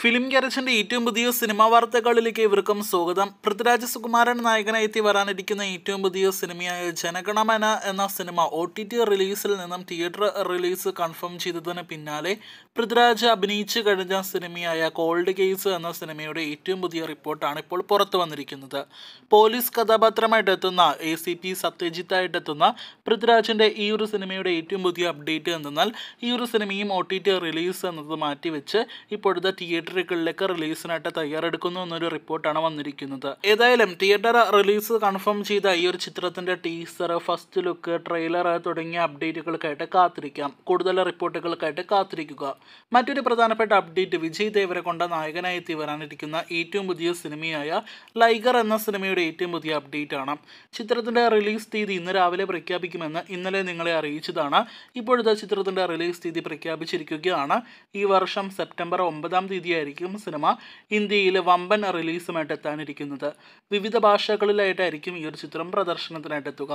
film ഗ്യാരേജിന്റെ ഏറ്റവും പുതിയ cinema വാർത്തകളിലേക്ക് ഇവർക്കും സ്വാഗതം പൃഥ്വിരാജ് സുകുമാരൻ നായകനായി എത്തി വരാനിരിക്കുന്ന ഏറ്റവും പുതിയ സിനിമയായ ജനഗണമന എന്ന സിനിമ ഒ ടി ടി റിലീസിൽ നിന്നും തിയേറ്റർ റിലീസ് കൺഫേം ചെയ്തതിന് പിന്നാലെ പൃഥ്വിരാജ് അഭിനയിച്ചു കഴിഞ്ഞ സിനിമയായ കോൾഡ് കേസ് എന്ന സിനിമയുടെ ഏറ്റവും പുതിയ റിപ്പോർട്ടാണ് ഇപ്പോൾ പുറത്തു വന്നിരിക്കുന്നത് പോലീസ് കഥാപാത്രമായിട്ട് എത്തുന്ന എ സി പി സത്യജിത്തായിട്ട് എത്തുന്ന പൃഥ്വിരാജിന്റെ ഈ ഒരു സിനിമയുടെ ഏറ്റവും പുതിയ അപ്ഡേറ്റ് എന്തെന്നാൽ ഈ ഒരു സിനിമയും ഒ ടി ടി റിലീസ് എന്നത് മാറ്റിവെച്ച് ഇപ്പോഴത്തെ തിയേറ്റർ തിയേറ്ററുകളിലേക്ക് റിലീസിനായിട്ട് തയ്യാറെടുക്കുന്നു എന്നൊരു റിപ്പോർട്ടാണ് വന്നിരിക്കുന്നത് ഏതായാലും തിയേറ്റർ റിലീസ് കൺഫേം ചെയ്ത ഈ ഒരു ചിത്രത്തിന്റെ ടീസർ ഫസ്റ്റ് ലുക്ക് ട്രെയിലർ തുടങ്ങിയ അപ്ഡേറ്റുകൾക്കായിട്ട് കാത്തിരിക്കാം കൂടുതൽ റിപ്പോർട്ടുകൾക്കായിട്ട് കാത്തിരിക്കുക മറ്റൊരു പ്രധാനപ്പെട്ട അപ്ഡേറ്റ് വിജയ് ദേവരെ കൊണ്ട നായകനായി എത്തി വരാനിരിക്കുന്ന ഏറ്റവും പുതിയ സിനിമയായ ലൈഗർ എന്ന സിനിമയുടെ ഏറ്റവും പുതിയ അപ്ഡേറ്റ് ആണ് ചിത്രത്തിന്റെ റിലീസ് തീയതി ഇന്ന് രാവിലെ പ്രഖ്യാപിക്കുമെന്ന് ഇന്നലെ നിങ്ങളെ അറിയിച്ചതാണ് ഇപ്പോഴത്തെ ചിത്രത്തിന്റെ റിലീസ് തീയതി പ്രഖ്യാപിച്ചിരിക്കുകയാണ് ഈ വർഷം സെപ്റ്റംബർ ഒമ്പതാം തീയതി കൂടിയായിരിക്കും സിനിമ ഇന്ത്യയിൽ വമ്പൻ റിലീസുമായിട്ട് എത്താനിരിക്കുന്നത് വിവിധ ഭാഷകളിലായിട്ടായിരിക്കും ഈ ഒരു ചിത്രം പ്രദർശനത്തിനായിട്ട് എത്തുക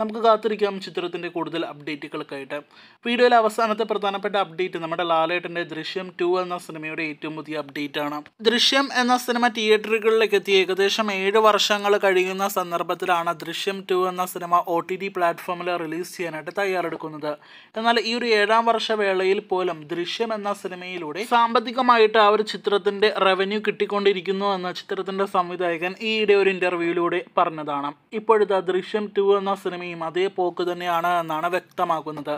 നമുക്ക് കാത്തിരിക്കാം ചിത്രത്തിൻ്റെ കൂടുതൽ അപ്ഡേറ്റുകൾക്കായിട്ട് വീഡിയോയിലെ അവസാനത്തെ പ്രധാനപ്പെട്ട അപ്ഡേറ്റ് നമ്മുടെ ലാലേട്ടൻ്റെ ദൃശ്യം ടു എന്ന സിനിമയുടെ ഏറ്റവും പുതിയ അപ്ഡേറ്റ് ആണ് ദൃശ്യം എന്ന സിനിമ തിയേറ്ററുകളിലേക്ക് എത്തി ഏകദേശം ഏഴ് വർഷങ്ങൾ കഴിയുന്ന സന്ദർഭത്തിലാണ് ദൃശ്യം ടു എന്ന സിനിമ ഒ ടി ടി പ്ലാറ്റ്ഫോമിൽ റിലീസ് ചെയ്യാനായിട്ട് തയ്യാറെടുക്കുന്നത് എന്നാൽ ഈ ഒരു ഏഴാം വർഷ വേളയിൽ പോലും ദൃശ്യം എന്ന സിനിമയിലൂടെ സാമ്പത്തികമായിട്ട് ആ ഒരു ഒരു ചിത്രത്തിൻ്റെ റവന്യൂ കിട്ടിക്കൊണ്ടിരിക്കുന്നു എന്ന ചിത്രത്തിൻ്റെ സംവിധായകൻ ഈയിടെ ഒരു ഇൻ്റർവ്യൂവിലൂടെ പറഞ്ഞതാണ് ഇപ്പോഴത്തെ ദൃശ്യം ടു എന്ന സിനിമയും അതേ പോക്ക് തന്നെയാണ് എന്നാണ് വ്യക്തമാക്കുന്നത്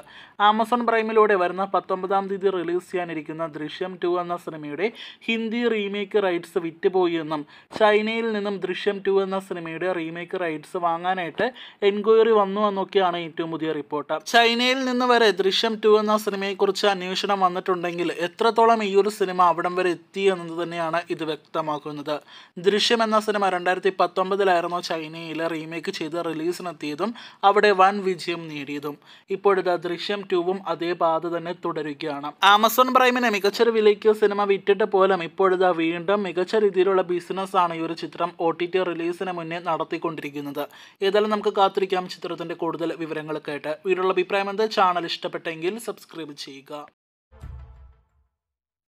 ആമസോൺ പ്രൈമിലൂടെ വരുന്ന പത്തൊമ്പതാം തീയതി റിലീസ് ചെയ്യാനിരിക്കുന്ന ദൃശ്യം ടു എന്ന സിനിമയുടെ ഹിന്ദി റീമേക്ക് റൈറ്റ്സ് വിറ്റുപോയി എന്നും ചൈനയിൽ നിന്നും ദൃശ്യം ടു എന്ന സിനിമയുടെ റീമേക്ക് റൈറ്റ്സ് വാങ്ങാനായിട്ട് എൻക്വയറി വന്നു എന്നൊക്കെയാണ് ഏറ്റവും പുതിയ റിപ്പോർട്ട് ചൈനയിൽ നിന്ന് വരെ ദൃശ്യം ടു എന്ന സിനിമയെക്കുറിച്ച് അന്വേഷണം വന്നിട്ടുണ്ടെങ്കിൽ എത്രത്തോളം ഈ ഒരു സിനിമ അവിടം വരെ എത്തി എന്നത് തന്നെയാണ് ഇത് വ്യക്തമാക്കുന്നത് ദൃശ്യം എന്ന സിനിമ രണ്ടായിരത്തി പത്തൊമ്പതിലായിരുന്നു ചൈനയിൽ റീമേക്ക് ചെയ്ത് റിലീസിനെത്തിയതും അവിടെ വൻ വിജയം നേടിയതും ഇപ്പോഴത്തെ ദൃശ്യം ടൂവും അതേ പാത തന്നെ തുടരുകയാണ് ആമസോൺ പ്രൈമിനെ മികച്ചൊരു വിലയ്ക്ക് സിനിമ വിറ്റിട്ട് പോലും ഇപ്പോഴത്തെ വീണ്ടും മികച്ച രീതിയിലുള്ള ബിസിനസ് ആണ് ഈ ഒരു ചിത്രം ഒ ടി ടി റിലീസിന് മുന്നേ നടത്തിക്കൊണ്ടിരിക്കുന്നത് ഏതായാലും നമുക്ക് കാത്തിരിക്കാം ചിത്രത്തിന്റെ കൂടുതൽ വിവരങ്ങൾ കേട്ട് വീടുള്ള അഭിപ്രായം എന്ത് ചാനൽ ഇഷ്ടപ്പെട്ടെങ്കിൽ സബ്സ്ക്രൈബ് ചെയ്യുക